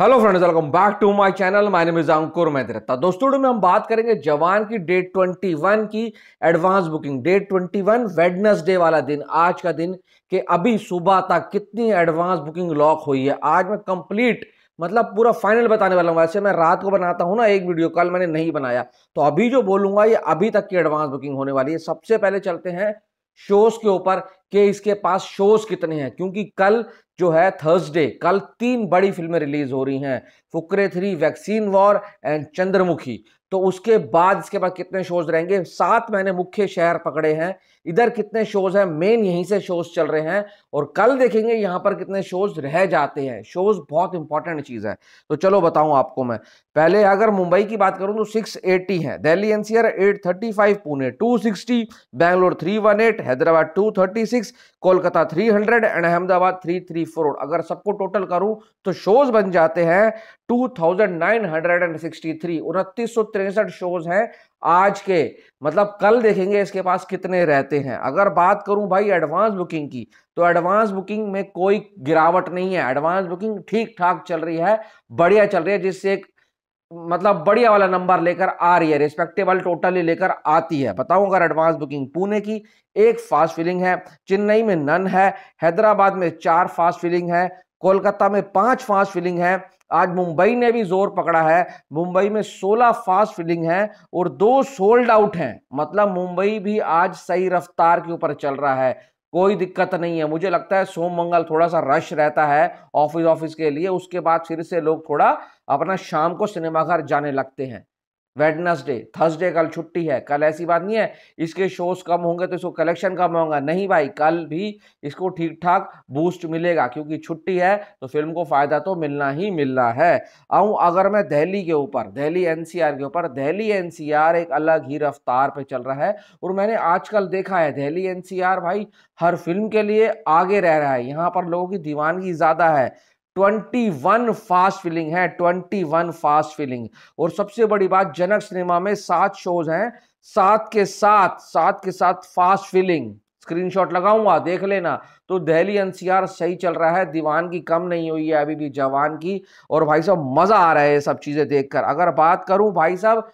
hello friends welcome back to my channel my name is Ankur मैदरत्ता दोस्तों में हम बात करेंगे जवान की डेट 21 की advance booking date 21 one Wednesday वाला दिन आज का दिन के अभी सुबह तक कितनी एडवांस बुकिंग लॉक हुई है आज मैं कंप्लीट मतलब पूरा फाइनल बताने वाला हूँ वैसे मैं रात को बनाता हूँ ना एक वीडियो कल मैंने नहीं बनाया तो अभी जो बोलूंगा ये अभी तक की एडवांस बुकिंग होने वाली है सबसे पहले चलते हैं शोज के ऊपर कि इसके पास शोज कितने हैं क्योंकि कल जो है थर्सडे कल तीन बड़ी फिल्में रिलीज हो रही हैं Fukrey three vaccine war and Chandramukhi तो उसके बाद इसके बाद कितने शोज रहेंगे सात मैंने मुख्य शहर पकड़े हैं इधर कितने शोज हैं मेन यहीं से शोज चल रहे हैं और कल देखेंगे यहाँ पर कितने शोज रह जाते हैं शोज बहुत इंपॉर्टेंट चीज़ है तो चलो बताऊं आपको मैं पहले अगर मुंबई की बात करूँ तो सिक्स एटी है Delhi NCR eight thirty five Pune two sixty Bangalore three one eight Hyderabad two thirty six six Kolkata three hundred and Ahmedabad three three four अगर सबको टोटल करूं तो शोज बन जाते हैं two thousand nine hundred and sixty three उनतीस सौ तिरसठ शोज हैं आज के मतलब कल देखेंगे इसके पास कितने रहते हैं अगर बात करूं भाई एडवांस बुकिंग की तो एडवांस बुकिंग में कोई गिरावट नहीं है एडवांस बुकिंग ठीक ठाक चल रही है बढ़िया चल रही है जिससे एक मतलब बढ़िया वाला नंबर लेकर आ रही है रिस्पेक्टेबल टोटली लेकर आती है बताऊं अगर एडवांस बुकिंग पुणे की एक फास्ट फिलिंग है चेन्नई में नन है हैदराबाद में चार फास्ट फिलिंग है कोलकाता में पांच फास्ट फिलिंग है आज मुंबई ने भी जोर पकड़ा है मुंबई में 16 फास्ट फिलिंग है और दो सोल्ड आउट हैं मतलब मुंबई भी आज सही रफ्तार के ऊपर चल रहा है कोई दिक्कत नहीं है मुझे लगता है सोम मंगल थोड़ा सा रश रहता है ऑफिस ऑफिस के लिए उसके बाद फिर से लोग थोड़ा अपना शाम को सिनेमाघर जाने लगते हैं वेडनसडे थर्सडे कल छुट्टी है कल ऐसी बात नहीं है इसके शोज कम होंगे तो इसको कलेक्शन कम होगा नहीं भाई कल भी इसको ठीक ठाक बूस्ट मिलेगा क्योंकि छुट्टी है तो फिल्म को फ़ायदा तो मिलना ही मिलना है आऊँ अगर मैं दहली के ऊपर दहली एनसीआर के ऊपर दहली एनसीआर एक अलग ही रफ्तार पर चल रहा है और मैंने आजकल देखा है दहली एन भाई हर फिल्म के लिए आगे रह रहा है यहाँ पर लोगों की दीवानगी ज़्यादा है 21 फास्ट फिलिंग है 21 फास्ट फिलिंग और सबसे बड़ी बात जनक सिनेमा में सात शोज हैं सात के साथ सात के साथ फास्ट फिलिंग स्क्रीनशॉट लगाऊंगा देख लेना तो दिल्ली एनसीआर सही चल रहा है दीवान की कम नहीं हुई है अभी भी जवान की और भाई साहब मज़ा आ रहा है ये सब चीज़ें देखकर अगर बात करूं भाई साहब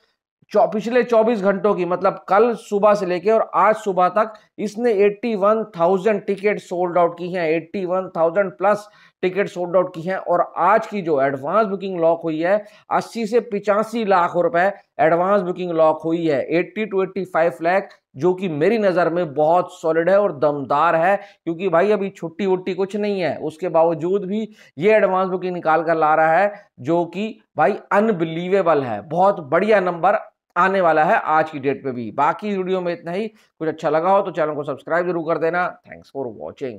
पिछले 24 घंटों की मतलब कल सुबह से लेके और आज सुबह तक इसने 81,000 टिकट सोल्ड आउट की हैं 81,000 प्लस टिकट सोल्ड आउट की हैं और आज की जो एडवांस बुकिंग लॉक हुई है 80 से पिचासी लाख रुपए एडवांस बुकिंग लॉक हुई है 80 टू 85 लाख जो कि मेरी नज़र में बहुत सॉलिड है और दमदार है क्योंकि भाई अभी छुट्टी वुट्टी कुछ नहीं है उसके बावजूद भी ये एडवांस बुकिंग निकाल कर ला रहा है जो कि भाई अनबिलीवेबल है बहुत बढ़िया नंबर आने वाला है आज की डेट पे भी बाकी वीडियो में इतना ही कुछ अच्छा लगा हो तो चैनल को सब्सक्राइब जरूर कर देना थैंक्स फॉर वॉचिंग